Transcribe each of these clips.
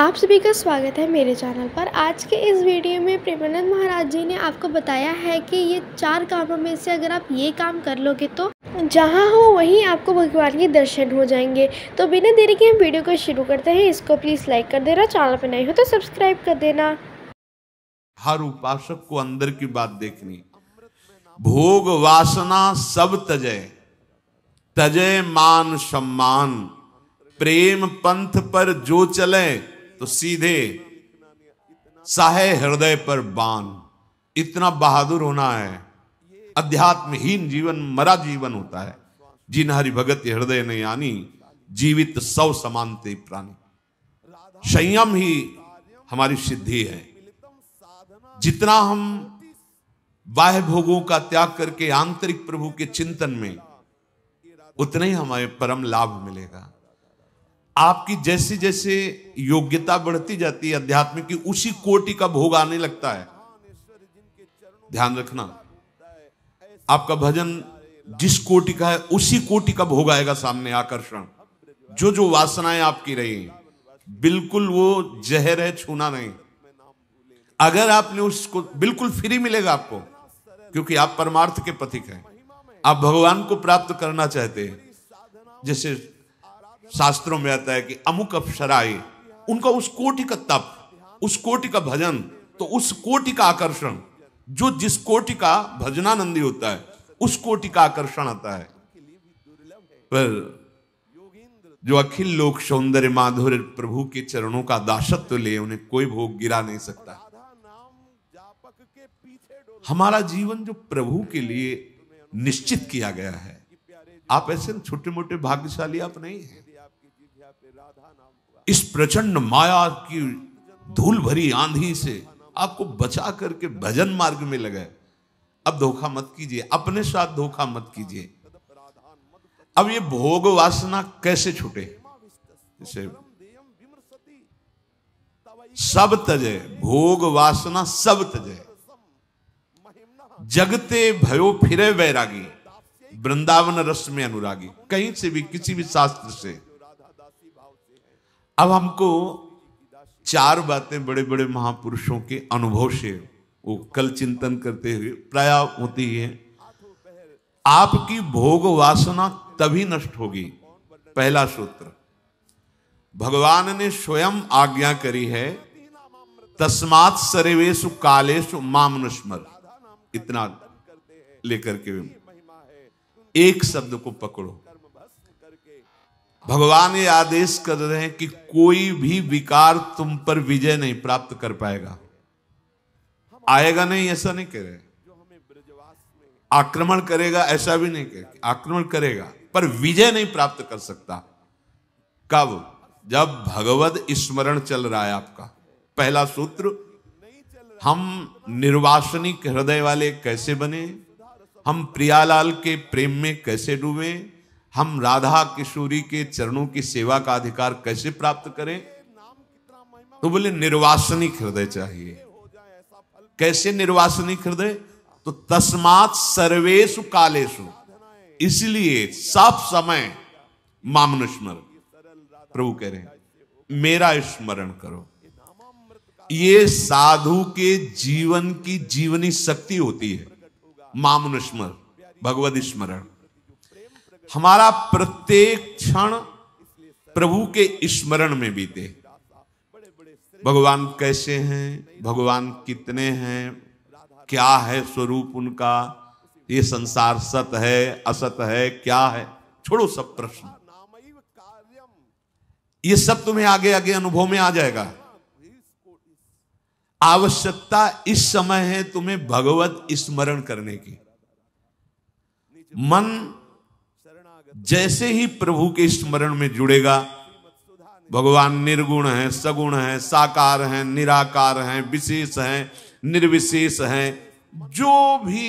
आप सभी का स्वागत है मेरे चैनल पर आज के इस वीडियो में प्रेमानंद महाराज जी ने आपको बताया है कि ये चार कामों में से अगर आप ये काम कर लोगे तो जहाँ हो वहीं आपको भगवान के दर्शन हो जाएंगे तो बिना देरी के हम वीडियो को शुरू करते हैं इसको प्लीज़ लाइक कर देना चैनल पर नहीं हो तो सब्सक्राइब कर देना हर उपासक को अंदर की बात देखनी भोग वासना सब तजय तजय मान सम्मान प्रेम पंथ पर जो चले तो सीधे साहे हृदय पर बान इतना बहादुर होना है अध्यात्महीन जीवन मरा जीवन होता है जिन हरि भगत हृदय ने यानी जीवित सौ समानते प्राणी संयम ही हमारी सिद्धि है जितना हम बाह्य भोगों का त्याग करके आंतरिक प्रभु के चिंतन में उतने ही हमारे परम लाभ मिलेगा आपकी जैसी जैसे योग्यता बढ़ती जाती है अध्यात्म की उसी कोटि का भोग आने लगता है ध्यान रखना आपका भजन जिस कोटि का है उसी कोटि का भोग आएगा सामने आकर्षण जो जो वासनाएं आपकी रही बिल्कुल वो जहर है छूना नहीं अगर आपने उसको बिल्कुल फ्री मिलेगा आपको क्योंकि आप परमार्थ के पथिक हैं आप भगवान को प्राप्त करना चाहते हैं जैसे शास्त्रों में आता है कि अमुक अप्सराए उनका उस कोटि का तप उस कोटि का भजन तो उस कोटि का आकर्षण जो जिस कोटि का भजनानंदी होता है उस कोटि का आकर्षण आता है पर जो अखिल लोक सौंदर्य माधुर्य प्रभु के चरणों का दासत्व ले उन्हें कोई भोग गिरा नहीं सकता हमारा जीवन जो प्रभु के लिए निश्चित किया गया है आप ऐसे छोटे मोटे भाग्यशाली आप नहीं हैं इस प्रचंड माया की धूल भरी आंधी से आपको बचा करके भजन मार्ग में लगाए अब धोखा मत कीजिए अपने साथ धोखा मत कीजिए अब ये भोग वासना कैसे छूटे इसे सब तजय भोग वासना सब तजय जगते भयो फिरे वैरागी वृंदावन रस में अनुरागी कहीं से भी किसी भी शास्त्र से अब हमको चार बातें बड़े बड़े महापुरुषों के अनुभव से वो कल चिंतन करते हुए प्राय होती है आपकी भोग वासना तभी नष्ट होगी पहला सूत्र भगवान ने स्वयं आज्ञा करी है तस्मात सरेवेशु कालेशु माम स्मर इतना लेकर के एक शब्द को पकड़ो भगवान ये आदेश कर रहे हैं कि कोई भी विकार तुम पर विजय नहीं प्राप्त कर पाएगा आएगा नहीं ऐसा नहीं कह रहे आक्रमण करेगा ऐसा भी नहीं कह आक्रमण करेगा पर विजय नहीं प्राप्त कर सकता कब जब भगवत स्मरण चल रहा है आपका पहला सूत्र हम निर्वासनिक हृदय वाले कैसे बने हम प्रियालाल के प्रेम में कैसे डूबे हम राधा किशोरी के चरणों की सेवा का अधिकार कैसे प्राप्त करें तो बोले निर्वासनिक हृदय चाहिए कैसे निर्वासनिक हृदय तो तस्मात सर्वेशु कालेशु इसलिए सब समय मामन स्मरण प्रभु कह रहे हैं मेरा स्मरण करो ये साधु के जीवन की जीवनी शक्ति होती है मामन स्मरण भगवत स्मरण हमारा प्रत्येक क्षण प्रभु के स्मरण में बीते भगवान कैसे हैं भगवान कितने हैं क्या है स्वरूप उनका ये संसार सत है असत है क्या है छोड़ो सब प्रश्न ये सब तुम्हें आगे आगे अनुभव में आ जाएगा आवश्यकता इस समय है तुम्हें भगवत स्मरण करने की मन जैसे ही प्रभु के स्मरण में जुड़ेगा भगवान निर्गुण है सगुण है साकार है निराकार है विशेष है निर्विशेष है जो भी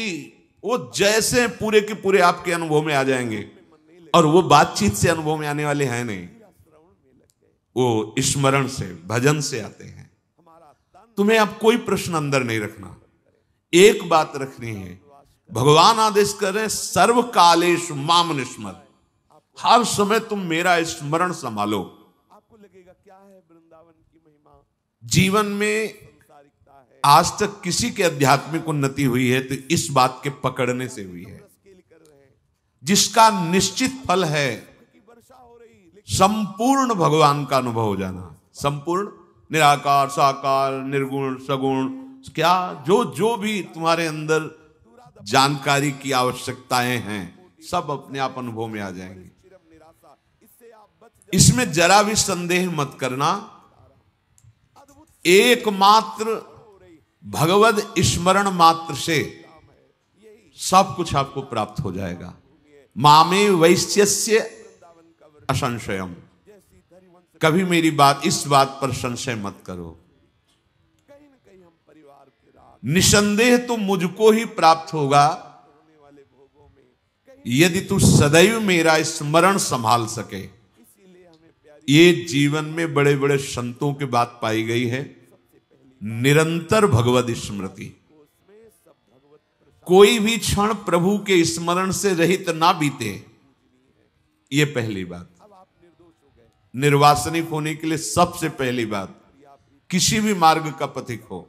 वो जैसे पूरे के पूरे आपके अनुभव में आ जाएंगे और वो बातचीत से अनुभव में आने वाले हैं नहीं वो स्मरण से भजन से आते हैं तुम्हें अब कोई प्रश्न अंदर नहीं रखना एक बात रखनी है भगवान आदेश कर रहे सर्व कालेश माम निस्मत हर समय तुम मेरा स्मरण संभालो आपको लगेगा क्या है वृंदावन की महिमा जीवन में आज तक किसी के आध्यात्मिक उन्नति हुई है तो इस बात के पकड़ने से हुई है जिसका निश्चित फल है संपूर्ण भगवान का अनुभव हो जाना संपूर्ण निराकार साकार निर्गुण सगुण क्या जो जो भी तुम्हारे अंदर जानकारी की आवश्यकताएं हैं सब अपने आप अनुभव में आ जाएंगे इसमें जरा भी संदेह मत करना एकमात्र भगवत स्मरण मात्र से सब कुछ आपको प्राप्त हो जाएगा मामे वैश्य असंशयम कभी मेरी बात इस बात पर संशय मत करो निसंदेह तो मुझको ही प्राप्त होगा यदि तू सदैव मेरा स्मरण संभाल सके ये जीवन में बड़े बड़े संतों के बात पाई गई है निरंतर भगवत स्मृति कोई भी क्षण प्रभु के स्मरण से रहित ना बीते ये पहली बात निर्वासनिक होने के लिए सबसे पहली बात किसी भी मार्ग का पथिक हो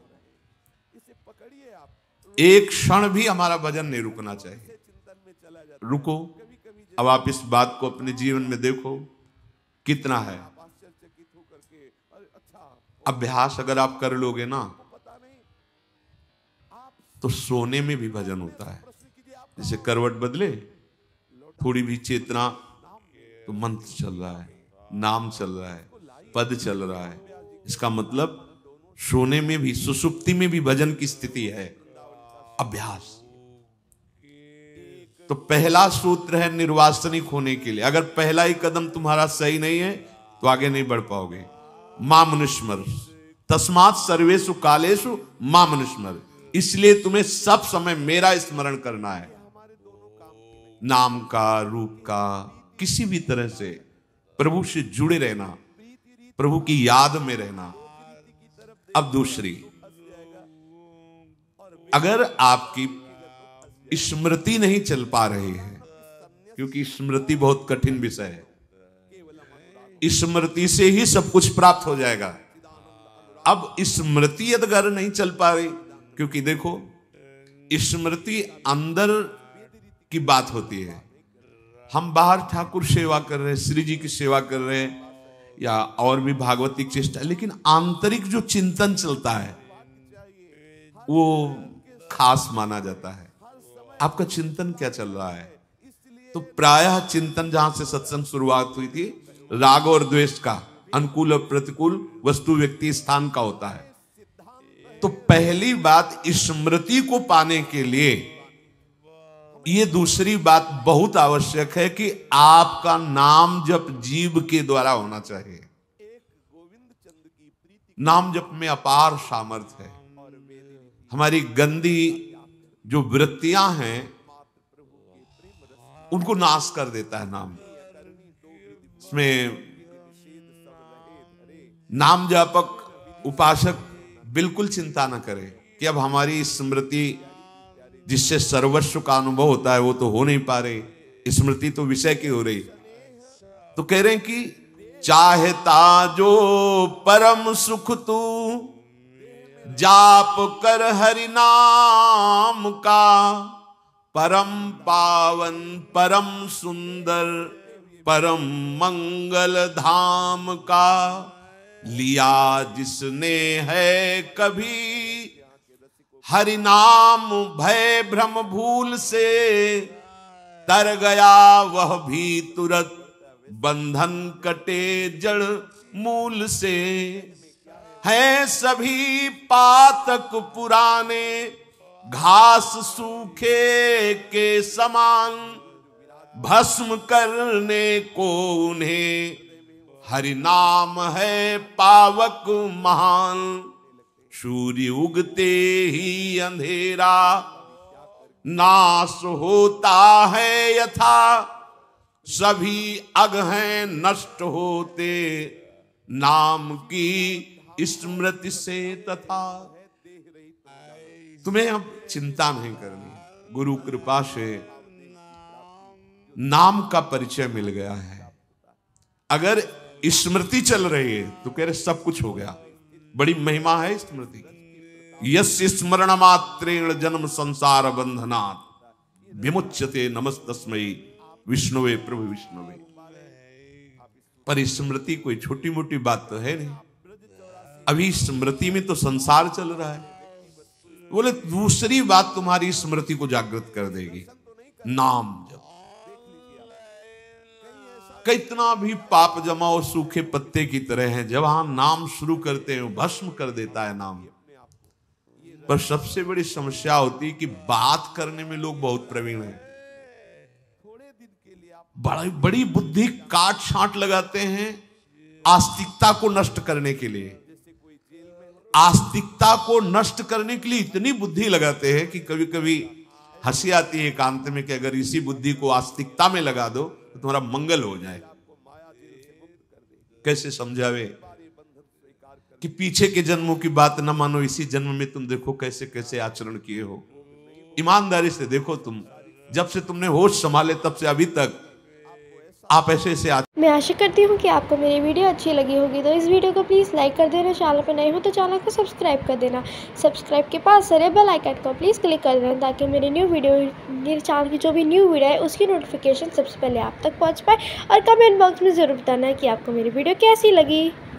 एक क्षण भी हमारा भजन नहीं रुकना चाहिए रुको अब आप इस बात को अपने जीवन में देखो कितना है अभ्यास अगर आप कर लोगे ना तो सोने में भी भजन होता है जैसे करवट बदले थोड़ी भी चेतना तो मंत्र चल रहा है नाम चल रहा है पद चल रहा है इसका मतलब सोने में भी सुसुप्ति में भी भजन की स्थिति है अभ्यास तो पहला सूत्र है निर्वासनिक होने के लिए अगर पहला ही कदम तुम्हारा सही नहीं है तो आगे नहीं बढ़ पाओगे मां मनुष्यमर तस्मात सर्वेशु कालेशु मां मनुष्यमर इसलिए तुम्हें सब समय मेरा स्मरण करना है नाम का रूप का किसी भी तरह से प्रभु से जुड़े रहना प्रभु की याद में रहना अब दूसरी अगर आपकी स्मृति नहीं चल पा रही है क्योंकि स्मृति बहुत कठिन विषय है स्मृति से ही सब कुछ प्राप्त हो जाएगा अब स्मृति यदगर नहीं चल पा रही क्योंकि देखो स्मृति अंदर की बात होती है हम बाहर ठाकुर सेवा कर रहे हैं श्री जी की सेवा कर रहे हैं या और भी भागवती चेष्टा लेकिन आंतरिक जो चिंतन चलता है वो खास माना जाता है आपका चिंतन क्या चल रहा है तो प्रायः चिंतन जहां से सत्संग शुरुआत हुई थी राग और द्वेष का अनुकूल और प्रतिकूल वस्तु व्यक्ति स्थान का होता है तो पहली बात स्मृति को पाने के लिए ये दूसरी बात बहुत आवश्यक है कि आपका नाम जप जीव के द्वारा होना चाहिए नाम जप में अपार सामर्थ्य है हमारी गंदी जो वृत्तियां हैं उनको नाश कर देता है नाम इसमें नाम जापक उपासक बिल्कुल चिंता ना करे कि अब हमारी स्मृति जिससे सर्वस्व का अनुभव होता है वो तो हो नहीं पा रही स्मृति तो विषय की हो रही तो कह रहे हैं कि चाहता जो परम सुख तू जाप कर हरि नाम का परम पावन परम सुंदर परम मंगल धाम का लिया जिसने है कभी हरि नाम भय भ्रम भूल से तर गया वह भी तुरंत बंधन कटे जड़ मूल से है सभी पातक पुराने घास सूखे के समान भस्म करने को उन्हें हरि नाम है पावक महान सूर्य उगते ही अंधेरा नाश होता है यथा सभी अग हैं नष्ट होते नाम की स्मृति से तथा तुम्हें अब चिंता नहीं करनी गुरु कृपा से नाम का परिचय मिल गया है अगर स्मृति चल रही है तो कह रहे सब कुछ हो गया बड़ी महिमा है स्मृति यश स्मरण मात्रेण जन्म संसार बंधनात् विमुचते नमस्तस्मयी विष्णुवे प्रभु विष्णुवे पर स्मृति कोई छोटी मोटी बात तो है नहीं अभी स्मृति में तो संसार चल रहा है बोले दूसरी बात तुम्हारी स्मृति को जागृत कर देगी नाम जब कितना भी पाप जमा और सूखे पत्ते की तरह है जब हम हाँ नाम शुरू करते हैं भस्म कर देता है नाम पर सबसे बड़ी समस्या होती है कि बात करने में लोग बहुत प्रवीण हैं बड़ी बड़ी बुद्धि काट छांट लगाते हैं आस्तिकता को नष्ट करने के लिए आस्तिकता को नष्ट करने के लिए इतनी बुद्धि लगाते हैं कि कभी कभी हंसी आती है एकांत में कि अगर इसी बुद्धि को आस्तिकता में लगा दो तो तुम्हारा मंगल हो जाए कैसे समझावे कि पीछे के जन्मों की बात ना मानो इसी जन्म में तुम देखो कैसे कैसे आचरण किए हो ईमानदारी से देखो तुम जब से तुमने होश संभाले तब से अभी तक आप ऐसे ऐसे आते मैं आशा करती हूँ कि आपको मेरी वीडियो अच्छी लगी होगी तो इस वीडियो को प्लीज़ लाइक कर देना चैनल पर नए हो तो चैनल को सब्सक्राइब कर देना सब्सक्राइब के पास सरे बेल आइकन को प्लीज़ क्लिक कर देना ताकि मेरी न्यू वीडियो मेरे चैनल की जो भी न्यू वीडियो है उसकी नोटिफिकेशन सबसे पहले आप तक पहुँच पाए और कमेंट बॉक्स में ज़रूर बताना कि आपको मेरी वीडियो कैसी लगी